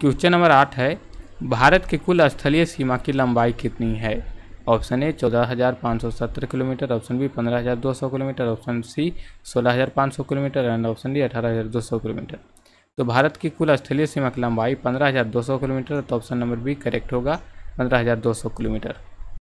question number आठ है भारत के कुल स्थलीय सीमा की लंबाई कितनी है ऑप्शन ए चौदह हज़ार पाँच सौ सत्तर किलोमीटर ऑप्शन बी पंद्रह हज़ार दो सौ किलोमीटर ऑप्शन सी सोलह हज़ार पाँच सौ किलोमीटर एंड ऑप्शन डी अठारह हज़ार दो सौ किलोमीटर तो भारत की कुल स्थलीय सीमा की लंबाई पंद्रह हज़ार दो सौ किलोमीटर तो ऑप्शन नंबर बी करेक्ट होगा पंद्रह हज़ार दो सौ किलोमीटर